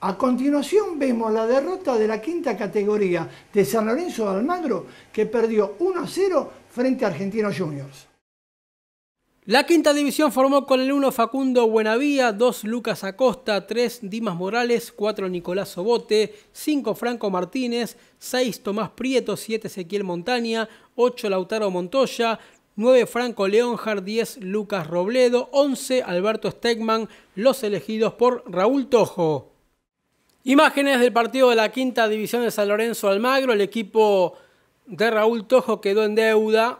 A continuación vemos la derrota de la quinta categoría de San Lorenzo de Almagro que perdió 1 0 frente a Argentinos Juniors. La quinta división formó con el 1 Facundo Buenavía, 2 Lucas Acosta, 3 Dimas Morales, 4 Nicolás Sobote, 5 Franco Martínez, 6 Tomás Prieto, 7 Ezequiel Montaña, 8 Lautaro Montoya, 9 Franco Leónjar, 10 Lucas Robledo, 11 Alberto Stegman, los elegidos por Raúl Tojo. Imágenes del partido de la quinta división de San Lorenzo Almagro. El equipo de Raúl Tojo quedó en deuda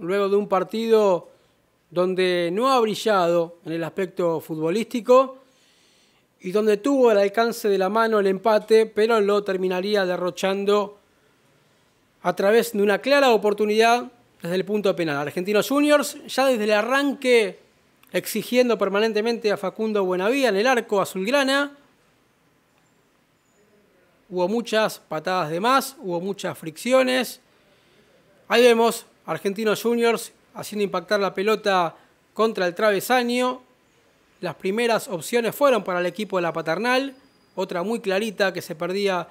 luego de un partido donde no ha brillado en el aspecto futbolístico y donde tuvo el alcance de la mano el empate, pero lo terminaría derrochando a través de una clara oportunidad desde el punto penal. Argentinos Juniors ya desde el arranque exigiendo permanentemente a Facundo Buenavía en el arco azulgrana Hubo muchas patadas de más, hubo muchas fricciones. Ahí vemos Argentinos Juniors haciendo impactar la pelota contra el travesaño. Las primeras opciones fueron para el equipo de la paternal. Otra muy clarita que se perdía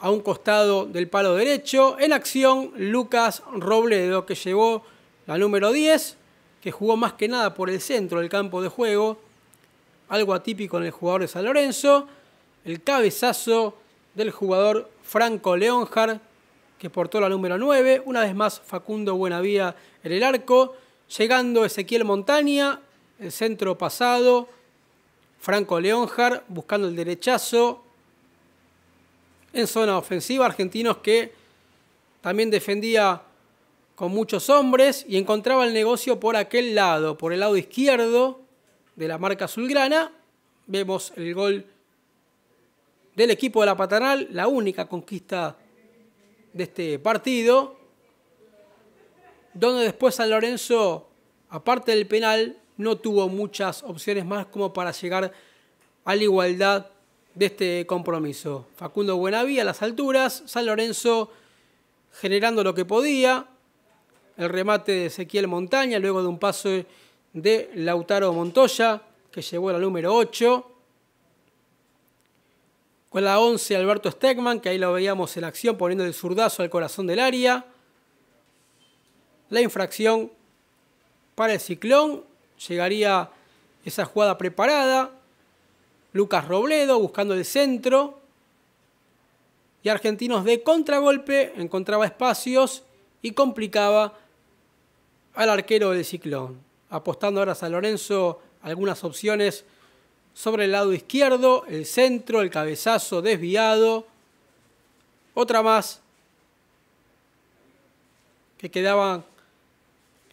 a un costado del palo derecho. En acción, Lucas Robledo, que llevó la número 10, que jugó más que nada por el centro del campo de juego. Algo atípico en el jugador de San Lorenzo. El cabezazo del jugador Franco Leónjar que portó la número 9. Una vez más, Facundo Buenavía en el arco. Llegando Ezequiel Montaña, el centro pasado. Franco Leonhard buscando el derechazo. En zona ofensiva, argentinos que también defendía con muchos hombres y encontraba el negocio por aquel lado, por el lado izquierdo de la marca azulgrana. Vemos el gol del equipo de la Paternal, la única conquista de este partido, donde después San Lorenzo, aparte del penal, no tuvo muchas opciones más como para llegar a la igualdad de este compromiso. Facundo Buenaví a las alturas, San Lorenzo generando lo que podía, el remate de Ezequiel Montaña, luego de un paso de Lautaro Montoya, que llegó la número 8, con la 11, Alberto Stegman, que ahí lo veíamos en acción poniendo el zurdazo al corazón del área. La infracción para el ciclón. Llegaría esa jugada preparada. Lucas Robledo buscando el centro. Y Argentinos de contragolpe encontraba espacios y complicaba al arquero del ciclón. Apostando ahora a San Lorenzo algunas opciones sobre el lado izquierdo, el centro, el cabezazo desviado. Otra más que quedaban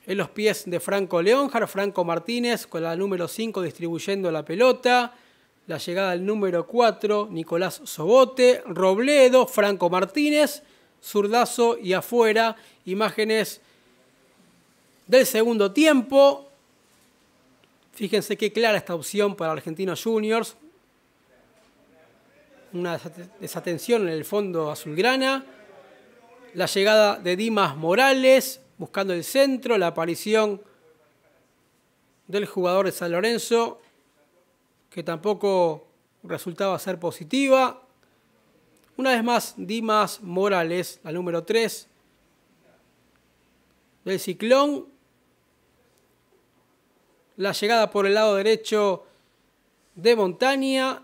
en los pies de Franco Leónjar, Franco Martínez con la número 5 distribuyendo la pelota, la llegada al número 4, Nicolás Sobote, Robledo, Franco Martínez, zurdazo y afuera, imágenes del segundo tiempo, Fíjense qué clara esta opción para Argentinos Juniors. Una desatención en el fondo azulgrana. La llegada de Dimas Morales buscando el centro. La aparición del jugador de San Lorenzo que tampoco resultaba ser positiva. Una vez más, Dimas Morales, la número 3 del Ciclón, la llegada por el lado derecho de Montaña,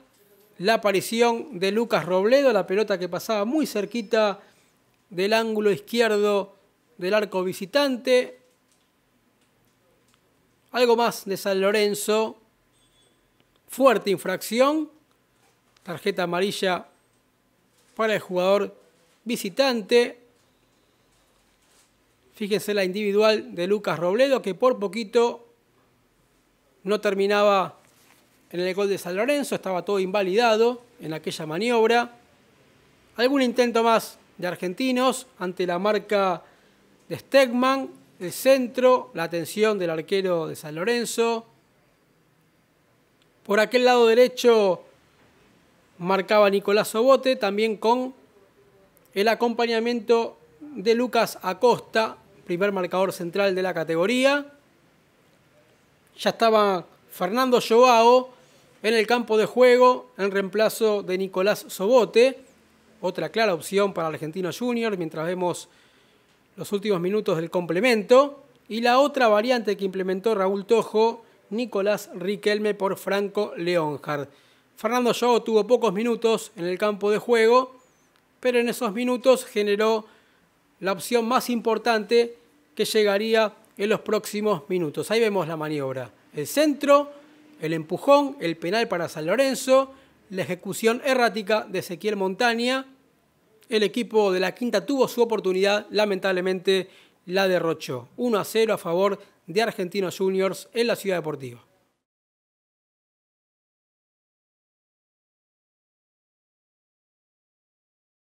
la aparición de Lucas Robledo, la pelota que pasaba muy cerquita del ángulo izquierdo del arco visitante. Algo más de San Lorenzo. Fuerte infracción. Tarjeta amarilla para el jugador visitante. Fíjense la individual de Lucas Robledo que por poquito no terminaba en el gol de San Lorenzo, estaba todo invalidado en aquella maniobra. Algún intento más de argentinos ante la marca de Stegman, el centro, la atención del arquero de San Lorenzo. Por aquel lado derecho marcaba Nicolás Sobote, también con el acompañamiento de Lucas Acosta, primer marcador central de la categoría ya estaba Fernando Joao en el campo de juego en reemplazo de Nicolás Sobote, otra clara opción para el Argentino Junior, mientras vemos los últimos minutos del complemento. Y la otra variante que implementó Raúl Tojo, Nicolás Riquelme por Franco Leonhard. Fernando Joao tuvo pocos minutos en el campo de juego, pero en esos minutos generó la opción más importante que llegaría en los próximos minutos. Ahí vemos la maniobra. El centro, el empujón, el penal para San Lorenzo, la ejecución errática de Ezequiel Montaña. El equipo de la quinta tuvo su oportunidad, lamentablemente la derrochó. 1 a 0 a favor de Argentinos Juniors en la Ciudad Deportiva.